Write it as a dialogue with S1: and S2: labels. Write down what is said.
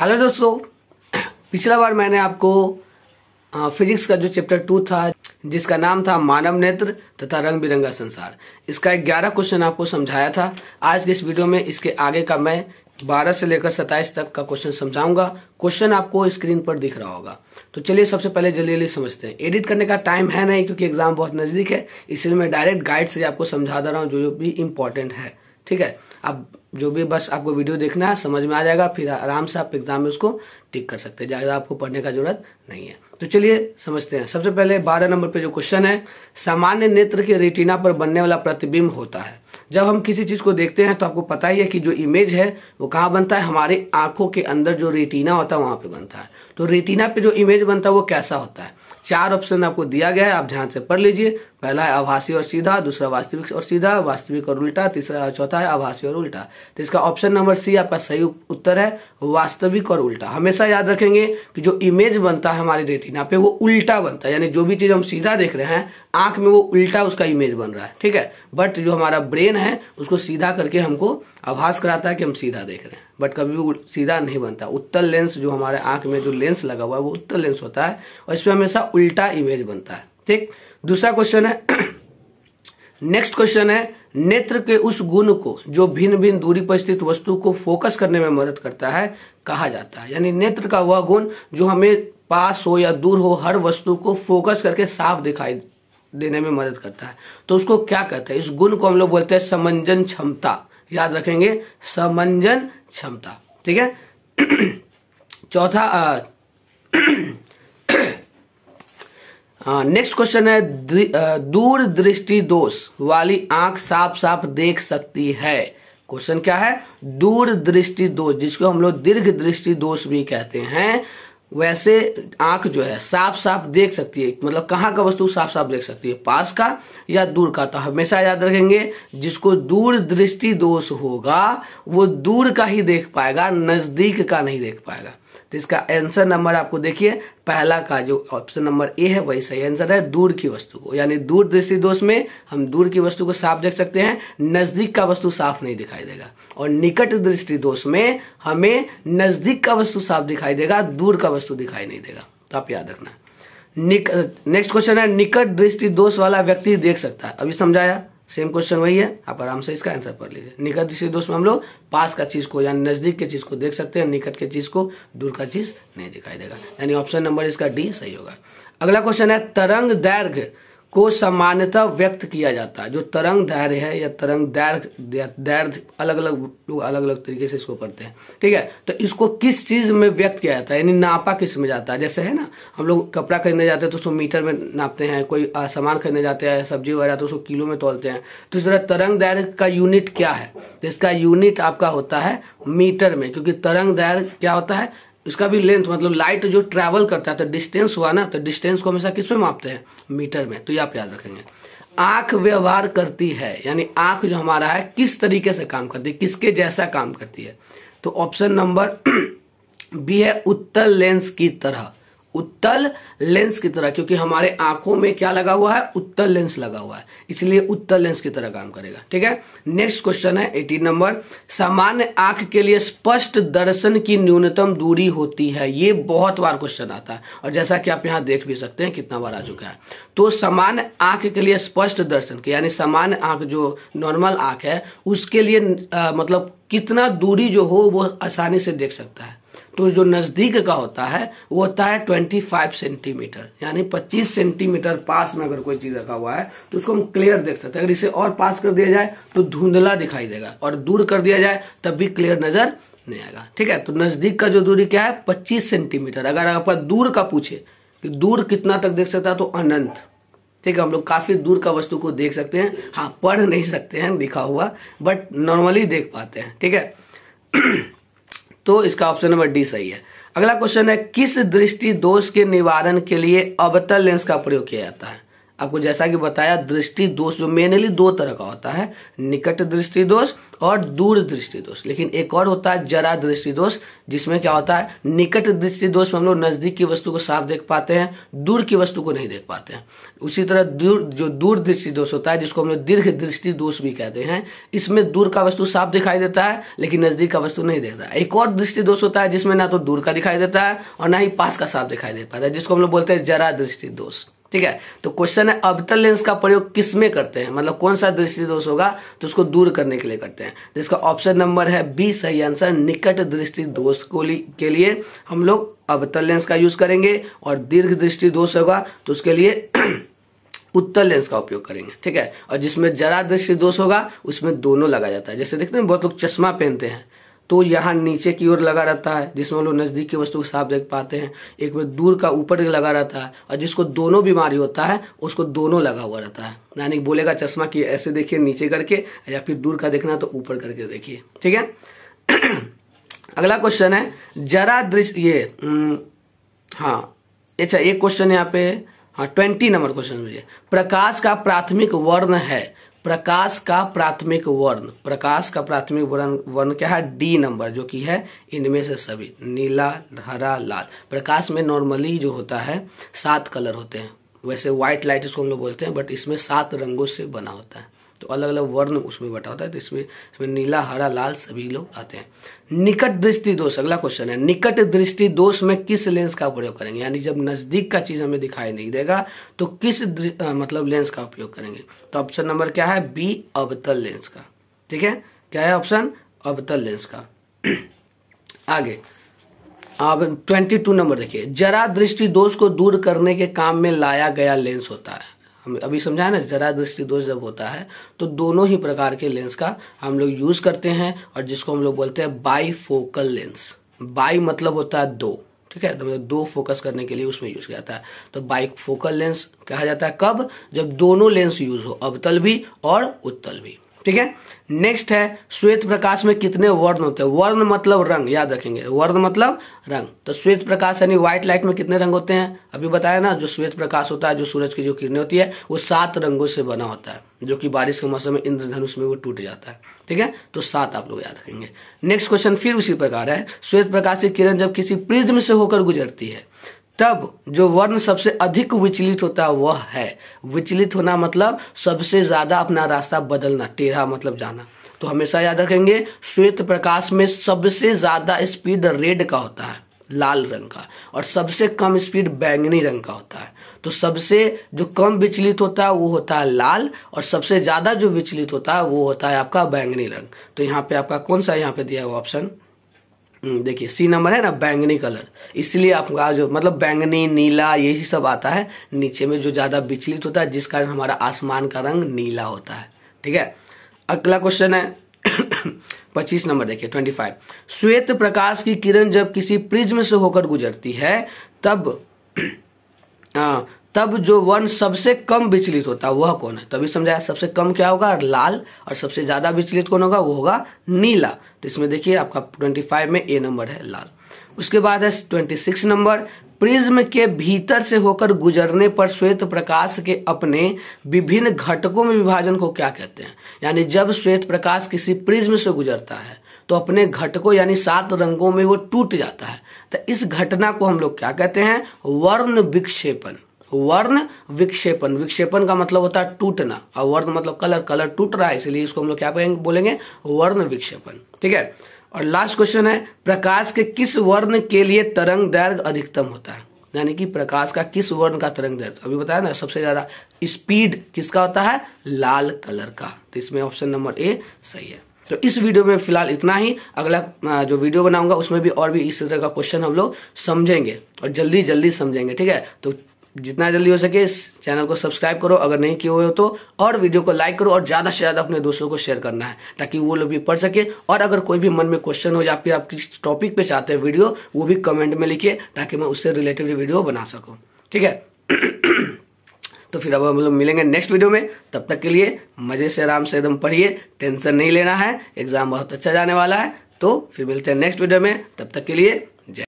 S1: hello दोस्तों पिछला बार मैंने आपको फिजिक्स का जो चैप्टर टू था जिसका नाम था मानव नेत्र तथा रंग बिरंगा संसार इसका ग्यारह क्वेश्चन आपको समझाया था आज के इस वीडियो में इसके आगे का मैं बारह से लेकर सत्ताईस तक का क्वेश्चन समझाऊंगा क्वेश्चन आपको स्क्रीन पर दिख रहा होगा तो चलिए सबसे पहले जल्दी जल्दी समझते हैं एडिट करने का टाइम है नहीं क्योंकि एग्जाम बहुत नजदीक है इसलिए मैं डायरेक्ट गाइड से आपको समझा दे रहा हूँ जो जो भी इम्पोर्टेंट है ठीक है अब जो भी बस आपको वीडियो देखना है समझ में आ जाएगा फिर आराम से आप एग्जाम में उसको टिक कर सकते हैं ज़्यादा आपको पढ़ने का जरूरत नहीं है तो चलिए समझते हैं सबसे पहले बारह नंबर पे जो क्वेश्चन है सामान्य नेत्र के रेटिना पर बनने वाला प्रतिबिंब होता है जब हम किसी चीज को देखते हैं तो आपको पता ही है कि जो इमेज है वो कहाँ बनता है हमारी आंखों के अंदर जो रेटिना होता है वहां पे बनता है तो रेटिना पे जो इमेज बनता है वो कैसा होता है चार ऑप्शन आपको दिया गया है आप ध्यान से पढ़ लीजिए पहला है आभासी और सीधा दूसरा वास्तविक और सीधा वास्तविक और उल्टा तीसरा चौथा है आभासी और उल्टा तो इसका ऑप्शन नंबर सी आपका सही उत्तर है वास्तविक और उल्टा हमेशा याद रखेंगे कि जो इमेज बनता है हमारी रेटिना पे वो उल्टा बनता है यानी जो भी चीज हम सीधा देख रहे हैं आंख में वो उल्टा उसका इमेज बन रहा है ठीक है बट जो हमारा ब्रेन है उसको सीधा करके हमको आभास कराता है कि हम सीधा देख रहे हैं बट कभी वो सीधा नहीं बनता उत्तल लेंस जो हमारे आंख में जो लेंस लगा हुआ है वो उत्तल लेंस होता है और इसमें हमेशा उल्टा इमेज बनता है ठीक दूसरा क्वेश्चन है नेक्स्ट क्वेश्चन है नेत्र के उस गुण को जो भिन्न भिन्न दूरी पर स्थित वस्तु को फोकस करने में मदद करता है कहा जाता है यानी नेत्र का वह गुण जो हमें पास हो या दूर हो हर वस्तु को फोकस करके साफ दिखाई देने में मदद करता है तो उसको क्या कहते हैं इस गुण को हम लोग बोलते हैं समंजन क्षमता याद रखेंगे समंजन क्षमता ठीक है चौथा नेक्स्ट क्वेश्चन है दूरदृष्टि दोष वाली आंख साफ साफ देख सकती है क्वेश्चन क्या है दूरदृष्टि दोष जिसको हम लोग दीर्घ दृष्टि दोष भी कहते हैं वैसे आंख जो है साफ साफ देख सकती है मतलब कहाँ का वस्तु साफ साफ देख सकती है पास का या दूर का तो हमेशा याद रखेंगे जिसको दूर दृष्टि दोष होगा वो दूर का ही देख पाएगा नजदीक का नहीं देख पाएगा तो इसका आंसर नंबर आपको देखिए पहला का जो ऑप्शन नंबर ए है वही सही आंसर है दूर की वस्तु को यानी दूर दृष्टि दोष में हम दूर की वस्तु को साफ देख सकते हैं नजदीक का वस्तु साफ नहीं दिखाई देगा और निकट दृष्टि दोष में हमें नजदीक का वस्तु साफ दिखाई देगा दूर का वस्तु दिखाई नहीं देगा तो आप याद रखना नेक्स्ट क्वेश्चन है निकट दृष्टि दोष वाला व्यक्ति देख सकता है अभी समझाया सेम क्वेश्चन वही है आप आराम से इसका आंसर पढ़ लीजिए निकट दृष्टि दोष में हम लोग पास का चीज को यानी नजदीक के चीज को देख सकते हैं निकट के चीज को दूर का चीज नहीं दिखाई देगा यानी ऑप्शन नंबर इसका डी सही होगा अगला क्वेश्चन है तरंग दैर्घ्य को सामान्यतः व्यक्त किया जाता है जो तरंग दैर्घ्य है या तरंग दैर्घ दैर्घ अलग अलग लोग अलग अलग तरीके से इसको पढ़ते हैं ठीक है तो इसको किस चीज में व्यक्त किया जाता है यानी नापा किस में जाता है जैसे है ना हम लोग कपड़ा खरीदने जाते हैं तो उसको मीटर में नापते हैं कोई सामान खरीदने जाते हैं सब्जी वगैरह तो उसको किलो में तोलते हैं तो इस तरह तरंग दैर्घ का यूनिट क्या है तो इसका यूनिट आपका होता है मीटर में क्योंकि तरंग दैर्घ क्या होता है इसका भी लेंथ मतलब लाइट जो ट्रैवल करता है तो डिस्टेंस हुआ ना तो डिस्टेंस को हमेशा किस में मापते हैं मीटर में तो ये आप याद रखेंगे आंख व्यवहार करती है यानी आंख जो हमारा है किस तरीके से काम करती है किसके जैसा काम करती है तो ऑप्शन नंबर बी है उत्तर लेंस की तरह उत्तल लेंस की तरह क्योंकि हमारे आंखों में क्या लगा हुआ है उत्तल लेंस लगा हुआ है इसलिए उत्तल लेंस की तरह काम करेगा ठीक है नेक्स्ट क्वेश्चन है एटीन नंबर सामान्य आंख के लिए स्पष्ट दर्शन की न्यूनतम दूरी होती है ये बहुत बार क्वेश्चन आता है और जैसा कि आप यहाँ देख भी सकते हैं कितना बार आ चुका है तो सामान्य आंख के लिए स्पष्ट दर्शन की यानी सामान्य आंख जो नॉर्मल आंख है उसके लिए आ, मतलब कितना दूरी जो हो वो आसानी से देख सकता है तो जो नजदीक का होता है वो होता है 25 सेंटीमीटर यानी 25 सेंटीमीटर पास में अगर कोई चीज रखा हुआ है तो उसको हम क्लियर देख सकते हैं अगर इसे और पास कर दिया जाए तो धुंधला दिखाई देगा और दूर कर दिया जाए तब भी क्लियर नजर नहीं आएगा ठीक है तो नजदीक का जो दूरी क्या है पच्चीस सेंटीमीटर अगर आप दूर का पूछे कि दूर कितना तक देख सकता है तो अनंत ठीक है हम लोग काफी दूर का वस्तु को देख सकते हैं हाँ पढ़ नहीं सकते हैं दिखा हुआ बट नॉर्मली देख पाते हैं ठीक है तो इसका ऑप्शन नंबर डी सही है अगला क्वेश्चन है किस दृष्टि दोष के निवारण के लिए अवतल लेंस का प्रयोग किया जाता है आपको जैसा कि बताया दृष्टि दोष जो मेनली दो तरह का होता है निकट दृष्टि दोष और दूर दृष्टि दोष लेकिन एक और होता है जरा दृष्टि दोष जिसमें क्या होता है निकट दृष्टि दोष में हम लोग नजदीक की वस्तु को साफ देख पाते हैं दूर की वस्तु को नहीं देख पाते हैं उसी तरह दूर जो दूर दृष्टि दोष होता है जिसको हम लोग दीर्घ दृष्टि दोष भी कहते हैं इसमें दूर का वस्तु साफ दिखाई देता है लेकिन नजदीक का वस्तु नहीं देखता एक और दृष्टि दोष होता है जिसमें ना तो दूर का दिखाई देता है और ना ही पास का साफ दिखाई देता है जिसको हम लोग बोलते हैं जरा दृष्टि दोष ठीक है तो क्वेश्चन है अवतल लेंस का प्रयोग किस में करते हैं मतलब कौन सा दृष्टि दोष होगा तो उसको दूर करने के लिए करते हैं जिसका ऑप्शन नंबर है बी सही आंसर निकट दृष्टि दोष को के लिए हम लोग अवतल लेंस का यूज करेंगे और दीर्घ दृष्टि दोष होगा तो उसके लिए उत्तर लेंस का उपयोग करेंगे ठीक है और जिसमें जरा दृष्टि दोष होगा उसमें दोनों लगा जाता है जैसे देखते हैं बहुत लोग चश्मा पहनते हैं तो यहाँ नीचे की ओर लगा रहता है जिसमें लोग नज़दीक की वस्तु को साफ देख पाते हैं एक में दूर का ऊपर लगा रहता है और जिसको दोनों बीमारी होता है उसको दोनों लगा हुआ रहता है यानी बोलेगा चश्मा कि ऐसे देखिए नीचे करके या फिर दूर का देखना तो ऊपर करके देखिए ठीक है अगला क्वेश्चन है जरा दृष्टि ये हम्म, हाँ अच्छा एक क्वेश्चन यहाँ पे हाँ ट्वेंटी नंबर क्वेश्चन मुझे प्रकाश का प्राथमिक वर्ण है प्रकाश का प्राथमिक वर्ण प्रकाश का प्राथमिक वर्ण वर्ण क्या है डी नंबर जो कि है इनमें से सभी नीला हरा लाल प्रकाश में नॉर्मली जो होता है सात कलर होते हैं वैसे व्हाइट लाइट इसको हम लोग बोलते हैं बट इसमें सात रंगों से बना होता है तो अलग अलग वर्ण उसमें बटा होता है तो इसमें इसमें नीला हरा लाल सभी लोग आते हैं निकट दृष्टि दोष अगला क्वेश्चन है निकट दृष्टि दोष में किस लेंस का प्रयोग करेंगे यानी जब नज़दीक का चीज़ हमें दिखाई नहीं देगा तो किस आ, मतलब लेंस का उपयोग करेंगे तो ऑप्शन नंबर क्या है बी अबतल लेंस का ठीक है क्या है ऑप्शन अबतल लेंस का आगे अब ट्वेंटी टू नंबर देखिए जरा दृष्टि दोष को दूर करने के काम में लाया गया लेंस होता है हम अभी समझाए ना जरा दृष्टि दोष जब होता है तो दोनों ही प्रकार के लेंस का हम लोग यूज करते हैं और जिसको हम लोग बोलते हैं बाई फोकल लेंस बाई मतलब होता है दो ठीक है तो मतलब दो फोकस करने के लिए उसमें यूज किया जाता है तो बाई फोकल लेंस कहा जाता है कब जब दोनों लेंस यूज हो अवतल भी और उत्तल भी ठीक है नेक्स्ट है श्वेत प्रकाश में कितने वर्ण होते हैं वर्ण मतलब रंग याद रखेंगे वर्ण मतलब रंग तो श्वेत प्रकाश यानी व्हाइट लाइट में कितने रंग होते हैं अभी बताया ना जो श्वेत प्रकाश होता है जो सूरज की जो किरणें होती है वो सात रंगों से बना होता है जो कि बारिश के मौसम में इंद्रधनुष में वो टूट जाता है ठीक है तो सात आप लोग याद रखेंगे नेक्स्ट क्वेश्चन फिर उसी प्रकार है श्वेत प्रकाश की किरण जब किसी प्रिज्म से होकर गुजरती है तब जो वर्ण सबसे अधिक विचलित होता है वह है विचलित होना मतलब सबसे ज्यादा अपना रास्ता बदलना टेढ़ा मतलब जाना तो हमेशा याद रखेंगे श्वेत प्रकाश में सबसे ज्यादा स्पीड रेड का होता है लाल रंग का और सबसे कम स्पीड बैंगनी रंग का होता है तो सबसे जो कम विचलित होता है वो होता है लाल और सबसे ज्यादा जो विचलित होता है वो होता है आपका बैंगनी रंग तो यहाँ पे आपका कौन सा यहाँ पे दिया हुआ ऑप्शन हम्म, देखिए सी नंबर है ना बैंगनी कलर इसलिए आपका जो मतलब बैंगनी नीला यही सब आता है नीचे में जो ज़्यादा विचलित होता है जिस कारण हमारा आसमान का रंग नीला होता है ठीक है अगला क्वेश्चन है पच्चीस नंबर देखिए ट्वेंटी फाइव श्वेत प्रकाश की किरण जब किसी प्रिज्म से होकर गुजरती है तब आ, हाँ, तब जो वर्ण सबसे कम विचलित होता है वह कौन है तभी समझाया सबसे कम क्या होगा लाल और सबसे ज्यादा विचलित कौन होगा वो होगा नीला तो इसमें देखिए आपका 25 में ए नंबर है लाल उसके बाद है 26 नंबर प्रिज्म के भीतर से होकर गुजरने पर श्वेत प्रकाश के अपने विभिन्न घटकों में विभाजन को क्या कहते हैं यानी जब श्वेत प्रकाश किसी प्रिज्म से गुजरता है तो अपने घटकों यानी सात रंगों में वो टूट जाता है तो इस घटना को हम लोग क्या कहते हैं वर्ण विक्षेपण वर्ण विक्षेपण विक्षेपण का मतलब होता है टूटना और वर्ण मतलब कलर कलर टूट रहा है इसलिए इसको हम लोग क्या बोलेंगे वर्ण विक्षेपण ठीक है और लास्ट क्वेश्चन है प्रकाश के किस वर्ण के लिए तरंग दैर्घ अधिकतम होता है यानी कि प्रकाश का किस वर्ण का तरंग दर्द अभी बताया ना सबसे ज्यादा स्पीड किसका होता है लाल कलर का तो इसमें ऑप्शन नंबर ए सही है तो इस वीडियो में फिलहाल इतना ही अगला जो वीडियो बनाऊंगा उसमें भी और भी इस तरह का क्वेश्चन हम लोग समझेंगे और जल्दी जल्दी समझेंगे ठीक है तो जितना जल्दी हो सके इस चैनल को सब्सक्राइब करो अगर नहीं किए हुए हो तो और वीडियो को लाइक करो और ज़्यादा से ज़्यादा अपने दोस्तों को शेयर करना है ताकि वो लोग भी पढ़ सके और अगर कोई भी मन में क्वेश्चन हो या फिर आप किस टॉपिक पे चाहते हैं वीडियो वो भी कमेंट में लिखिए ताकि मैं उससे रिलेटेड वीडियो बना सकूँ ठीक है तो फिर अब हम लोग मिलेंगे नेक्स्ट वीडियो में तब तक के लिए मज़े से आराम से एकदम पढ़िए टेंशन नहीं लेना है एग्जाम बहुत अच्छा जाने वाला है तो फिर मिलते हैं नेक्स्ट वीडियो में तब तक के लिए